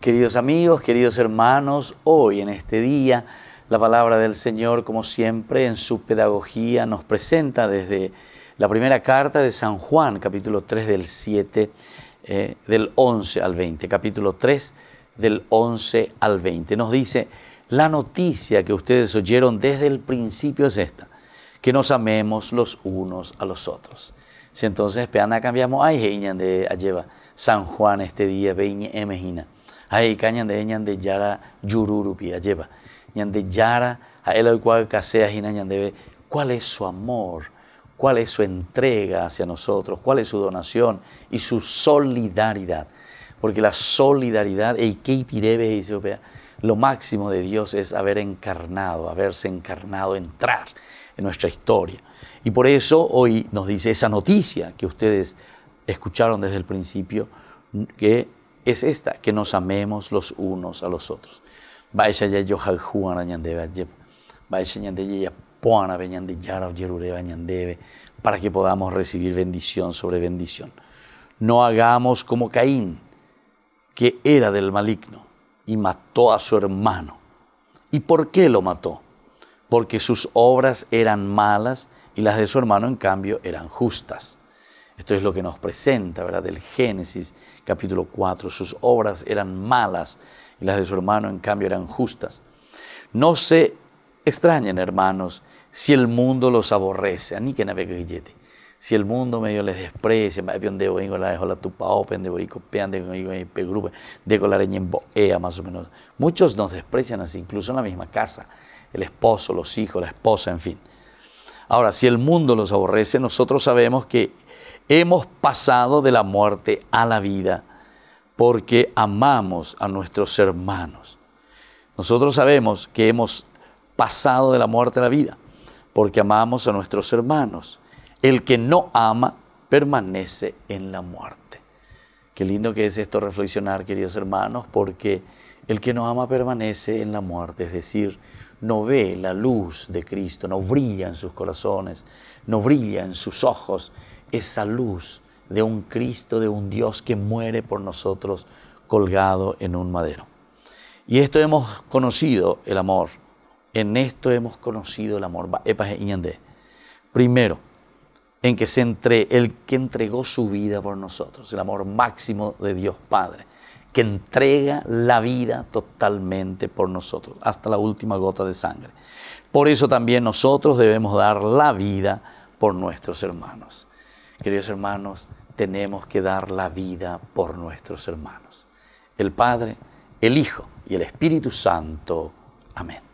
Queridos amigos, queridos hermanos, hoy en este día la palabra del Señor, como siempre, en su pedagogía nos presenta desde la primera carta de San Juan, capítulo 3 del 7, eh, del 11 al 20, capítulo 3 del 11 al 20. Nos dice, la noticia que ustedes oyeron desde el principio es esta, que nos amemos los unos a los otros. Si entonces, peana cambiamos, ay, de lleva San Juan este día, veñe, imagina aika ñandehe ñandeyára yururupia yepa cual ha'éla oikuaakaséa hína de cuál es su amor, cuál es su entrega hacia nosotros, cuál es su donación y su solidaridad. Porque la solidaridad, lo máximo de Dios es haber encarnado, haberse encarnado, entrar en nuestra historia. Y por eso hoy nos dice esa noticia que ustedes escucharon desde el principio, que es esta, que nos amemos los unos a los otros. para que podamos recibir bendición sobre bendición. No hagamos como Caín, que era del maligno y mató a su hermano. ¿Y por qué lo mató? Porque sus obras eran malas y las de su hermano, en cambio, eran justas. Esto es lo que nos presenta, ¿verdad? Del Génesis capítulo 4. Sus obras eran malas y las de su hermano en cambio eran justas. No se extrañen, hermanos, si el mundo los aborrece. Ni que guillete. Si el mundo medio les desprecia, la tupa open, más o menos. Muchos nos desprecian así, incluso en la misma casa. El esposo, los hijos, la esposa, en fin. Ahora, si el mundo los aborrece, nosotros sabemos que Hemos pasado de la muerte a la vida porque amamos a nuestros hermanos. Nosotros sabemos que hemos pasado de la muerte a la vida porque amamos a nuestros hermanos. El que no ama permanece en la muerte. Qué lindo que es esto reflexionar, queridos hermanos, porque el que no ama permanece en la muerte, es decir, no ve la luz de Cristo, no brilla en sus corazones, no brilla en sus ojos, esa luz de un Cristo, de un Dios que muere por nosotros colgado en un madero. Y esto hemos conocido el amor. En esto hemos conocido el amor. Primero, en que se entre, el que entregó su vida por nosotros, el amor máximo de Dios Padre, que entrega la vida totalmente por nosotros, hasta la última gota de sangre. Por eso también nosotros debemos dar la vida por nuestros hermanos. Queridos hermanos, tenemos que dar la vida por nuestros hermanos. El Padre, el Hijo y el Espíritu Santo. Amén.